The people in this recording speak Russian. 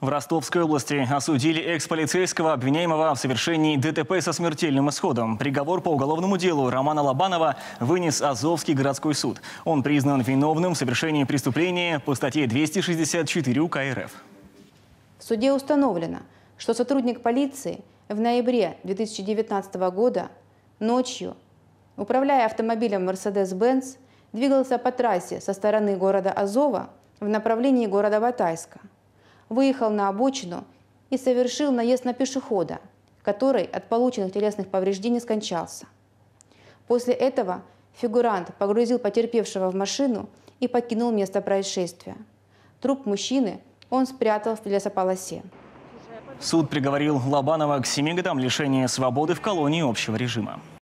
В Ростовской области осудили экс-полицейского, обвиняемого в совершении ДТП со смертельным исходом. Приговор по уголовному делу Романа Лобанова вынес Азовский городской суд. Он признан виновным в совершении преступления по статье 264 УК РФ. В суде установлено, что сотрудник полиции в ноябре 2019 года ночью, управляя автомобилем Mercedes-Benz, двигался по трассе со стороны города Азова в направлении города Батайска – выехал на обочину и совершил наезд на пешехода, который от полученных телесных повреждений скончался. После этого фигурант погрузил потерпевшего в машину и покинул место происшествия. Труп мужчины он спрятал в лесополосе. Суд приговорил Лобанова к семи годам лишения свободы в колонии общего режима.